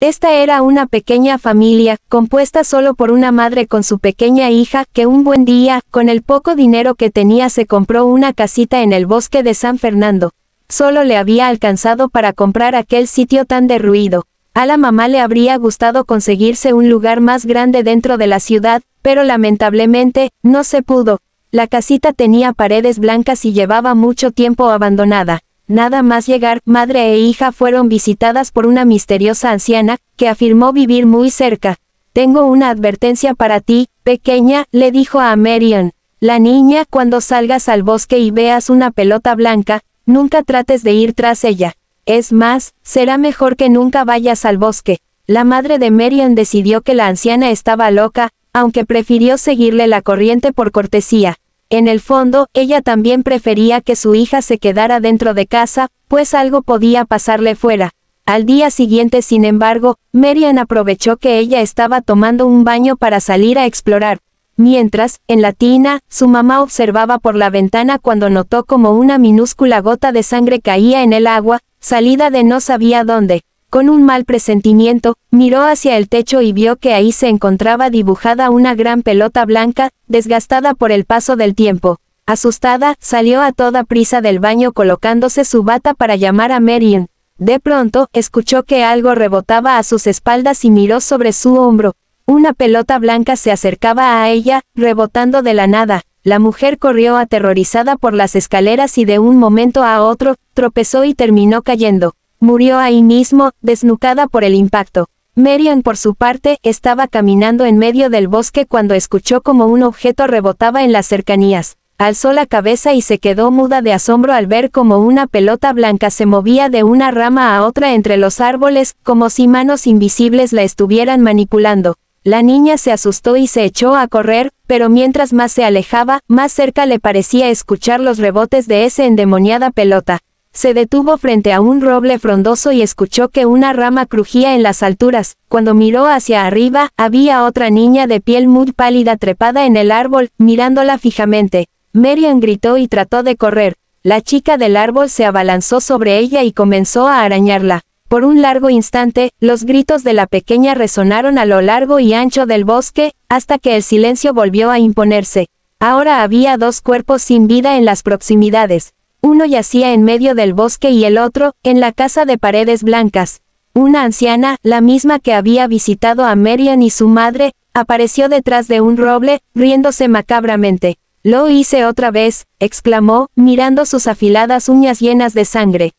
Esta era una pequeña familia, compuesta solo por una madre con su pequeña hija, que un buen día, con el poco dinero que tenía, se compró una casita en el bosque de San Fernando. Solo le había alcanzado para comprar aquel sitio tan derruido. A la mamá le habría gustado conseguirse un lugar más grande dentro de la ciudad, pero lamentablemente, no se pudo. La casita tenía paredes blancas y llevaba mucho tiempo abandonada. Nada más llegar, madre e hija fueron visitadas por una misteriosa anciana, que afirmó vivir muy cerca. Tengo una advertencia para ti, pequeña, le dijo a Marion. La niña, cuando salgas al bosque y veas una pelota blanca, nunca trates de ir tras ella. Es más, será mejor que nunca vayas al bosque. La madre de Marion decidió que la anciana estaba loca, aunque prefirió seguirle la corriente por cortesía. En el fondo, ella también prefería que su hija se quedara dentro de casa, pues algo podía pasarle fuera. Al día siguiente, sin embargo, Marian aprovechó que ella estaba tomando un baño para salir a explorar. Mientras, en la tina, su mamá observaba por la ventana cuando notó como una minúscula gota de sangre caía en el agua, salida de no sabía dónde. Con un mal presentimiento, miró hacia el techo y vio que ahí se encontraba dibujada una gran pelota blanca, desgastada por el paso del tiempo. Asustada, salió a toda prisa del baño colocándose su bata para llamar a Marion. De pronto, escuchó que algo rebotaba a sus espaldas y miró sobre su hombro. Una pelota blanca se acercaba a ella, rebotando de la nada. La mujer corrió aterrorizada por las escaleras y de un momento a otro, tropezó y terminó cayendo. Murió ahí mismo, desnucada por el impacto. Marion por su parte, estaba caminando en medio del bosque cuando escuchó como un objeto rebotaba en las cercanías. Alzó la cabeza y se quedó muda de asombro al ver como una pelota blanca se movía de una rama a otra entre los árboles, como si manos invisibles la estuvieran manipulando. La niña se asustó y se echó a correr, pero mientras más se alejaba, más cerca le parecía escuchar los rebotes de esa endemoniada pelota. Se detuvo frente a un roble frondoso y escuchó que una rama crujía en las alturas. Cuando miró hacia arriba, había otra niña de piel muy pálida trepada en el árbol, mirándola fijamente. Marian gritó y trató de correr. La chica del árbol se abalanzó sobre ella y comenzó a arañarla. Por un largo instante, los gritos de la pequeña resonaron a lo largo y ancho del bosque, hasta que el silencio volvió a imponerse. Ahora había dos cuerpos sin vida en las proximidades. Uno yacía en medio del bosque y el otro, en la casa de paredes blancas. Una anciana, la misma que había visitado a Marian y su madre, apareció detrás de un roble, riéndose macabramente. Lo hice otra vez, exclamó, mirando sus afiladas uñas llenas de sangre.